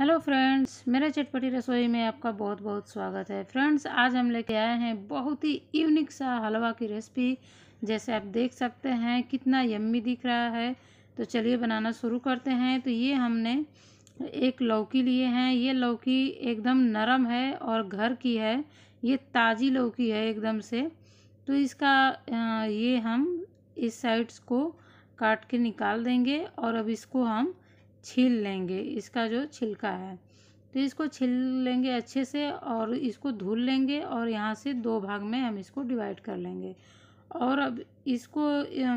hello friends मेरा चटपटी रसोई में आपका बहुत बहुत स्वागत है फ्रेंड्स आज हम लेके आए हैं बहुत ही यूनिक सा हलवा की रेसिपी जैसे आप देख सकते हैं कितना यम्मी दिख रहा है तो चलिए बनाना शुरू करते हैं तो ये हमने एक लौकी लिए हैं ये लौकी एकदम नरम है और घर की है ये ताज़ी लौकी है एकदम से तो इसका ये हम इस साइड्स को काट के निकाल देंगे और अब इसको हम छील लेंगे इसका जो छिलका है तो इसको छील लेंगे अच्छे से और इसको धुल लेंगे और यहाँ से दो भाग में हम इसको डिवाइड कर लेंगे और अब इसको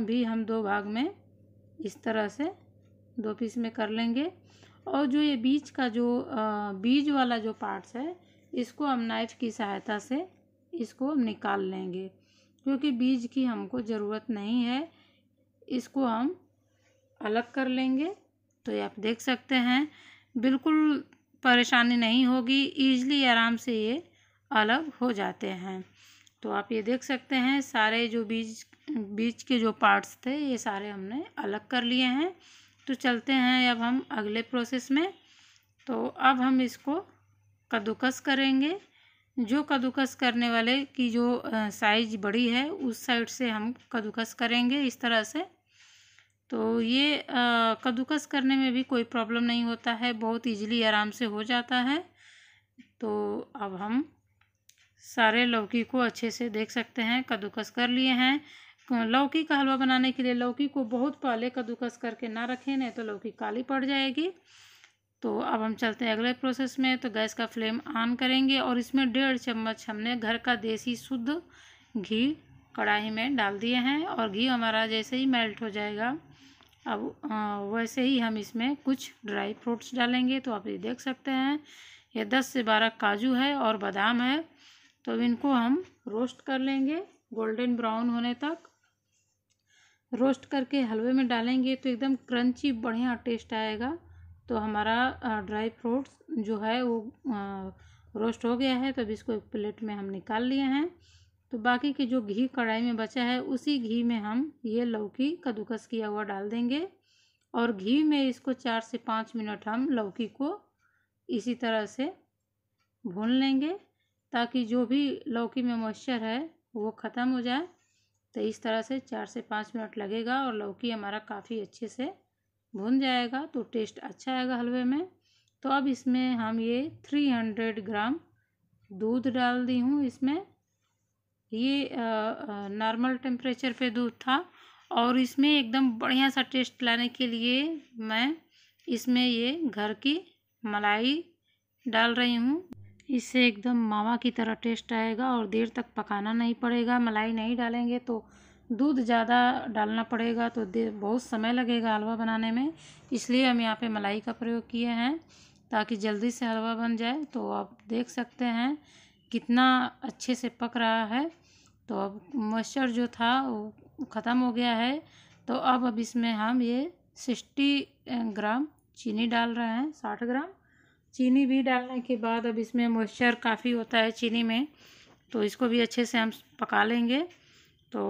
भी हम दो भाग में इस तरह से दो पीस में कर लेंगे और जो ये बीज का जो बीज वाला जो पार्ट्स है इसको हम नाइफ की सहायता से इसको हम निकाल लेंगे क्योंकि बीज की हमको ज़रूरत नहीं है इसको हम अलग कर लेंगे तो ये आप देख सकते हैं बिल्कुल परेशानी नहीं होगी ईजली आराम से ये अलग हो जाते हैं तो आप ये देख सकते हैं सारे जो बीज बीज के जो पार्ट्स थे ये सारे हमने अलग कर लिए हैं तो चलते हैं अब हम अगले प्रोसेस में तो अब हम इसको कद्दूकस करेंगे जो कद्दूकस करने वाले की जो साइज बड़ी है उस साइड से हम कद्दूकस करेंगे इस तरह से तो ये कद्दूकस करने में भी कोई प्रॉब्लम नहीं होता है बहुत इजीली आराम से हो जाता है तो अब हम सारे लौकी को अच्छे से देख सकते हैं कद्दूकस कर लिए हैं लौकी का हलवा बनाने के लिए लौकी को बहुत पहले कद्दूकस करके ना रखें नहीं तो लौकी काली पड़ जाएगी तो अब हम चलते हैं अगले प्रोसेस में तो गैस का फ्लेम ऑन करेंगे और इसमें डेढ़ चम्मच हमने घर का देसी शुद्ध घी कढ़ाई में डाल दिए हैं और घी हमारा जैसे ही मेल्ट हो जाएगा अब वैसे ही हम इसमें कुछ ड्राई फ्रूट्स डालेंगे तो आप ये देख सकते हैं ये दस से बारह काजू है और बादाम है तो इनको हम रोस्ट कर लेंगे गोल्डन ब्राउन होने तक रोस्ट करके हलवे में डालेंगे तो एकदम क्रंची बढ़िया टेस्ट आएगा तो हमारा ड्राई फ्रूट्स जो है वो रोस्ट हो गया है तो अब इसको एक प्लेट में हम निकाल लिए हैं तो बाकी के जो घी कढ़ाई में बचा है उसी घी में हम ये लौकी कद्दूकस किया हुआ डाल देंगे और घी में इसको चार से पाँच मिनट हम लौकी को इसी तरह से भून लेंगे ताकि जो भी लौकी में मॉइस्चर है वो ख़त्म हो जाए तो इस तरह से चार से पाँच मिनट लगेगा और लौकी हमारा काफ़ी अच्छे से भुन जाएगा तो टेस्ट अच्छा आएगा हलवे में तो अब इसमें हम ये थ्री हंड्रेड ग्राम दूध डाल दी हूँ इसमें ये नॉर्मल टेम्परेचर पे दूध था और इसमें एकदम बढ़िया सा टेस्ट लाने के लिए मैं इसमें ये घर की मलाई डाल रही हूँ इससे एकदम मावा की तरह टेस्ट आएगा और देर तक पकाना नहीं पड़ेगा मलाई नहीं डालेंगे तो दूध ज़्यादा डालना पड़ेगा तो देर बहुत समय लगेगा हलवा बनाने में इसलिए हम यहाँ पे मलाई का प्रयोग किए हैं ताकि जल्दी से हलवा बन जाए तो आप देख सकते हैं कितना अच्छे से पक रहा है तो अब मॉइस्चर जो था वो ख़त्म हो गया है तो अब अब इसमें हम ये सिक्सटी ग्राम चीनी डाल रहे हैं साठ ग्राम चीनी भी डालने के बाद अब इसमें मॉइस्चर काफ़ी होता है चीनी में तो इसको भी अच्छे से हम पका लेंगे तो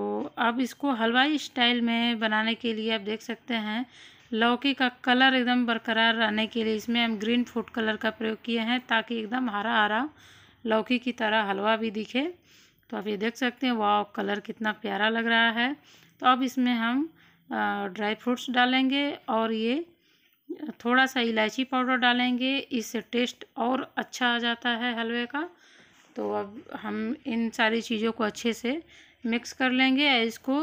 अब इसको हलवाई स्टाइल में बनाने के लिए आप देख सकते हैं लौकी का कलर एकदम बरकरार रहने के लिए इसमें हम ग्रीन फूड कलर का प्रयोग किए हैं ताकि एकदम हरा हरा लौकी की तरह हलवा भी दिखे तो आप ये देख सकते हैं वाह कलर कितना प्यारा लग रहा है तो अब इसमें हम ड्राई फ्रूट्स डालेंगे और ये थोड़ा सा इलायची पाउडर डालेंगे इससे टेस्ट और अच्छा आ जाता है हलवे का तो अब हम इन सारी चीज़ों को अच्छे से मिक्स कर लेंगे या इसको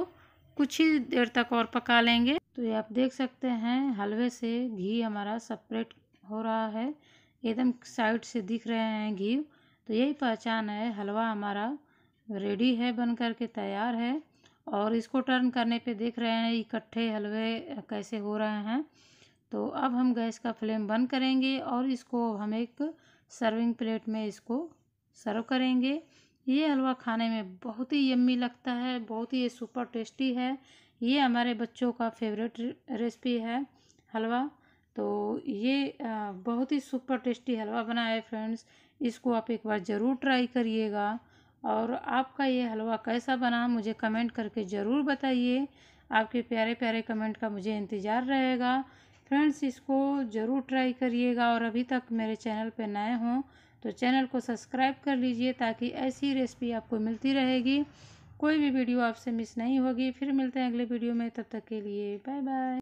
कुछ ही देर तक और पका लेंगे तो ये आप देख सकते हैं हलवे से घी हमारा सेपरेट हो रहा है एकदम साइड से दिख रहे हैं घी तो यही पहचान है हलवा हमारा रेडी है बन करके तैयार है और इसको टर्न करने पे देख रहे हैं इकट्ठे हलवे कैसे हो रहे हैं तो अब हम गैस का फ्लेम बंद करेंगे और इसको हम एक सर्विंग प्लेट में इसको सर्व करेंगे ये हलवा खाने में बहुत ही यम्मी लगता है बहुत ही सुपर टेस्टी है ये हमारे बच्चों का फेवरेट रेसिपी है हलवा तो ये बहुत ही सुपर टेस्टी हलवा बना है फ्रेंड्स इसको आप एक बार ज़रूर ट्राई करिएगा और आपका ये हलवा कैसा बना मुझे कमेंट करके ज़रूर बताइए आपके प्यारे प्यारे कमेंट का मुझे इंतज़ार रहेगा फ्रेंड्स इसको ज़रूर ट्राई करिएगा और अभी तक मेरे चैनल पर नए हों तो चैनल को सब्सक्राइब कर लीजिए ताकि ऐसी रेसिपी आपको मिलती रहेगी कोई भी वीडियो आपसे मिस नहीं होगी फिर मिलते हैं अगले वीडियो में तब तक के लिए बाय बाय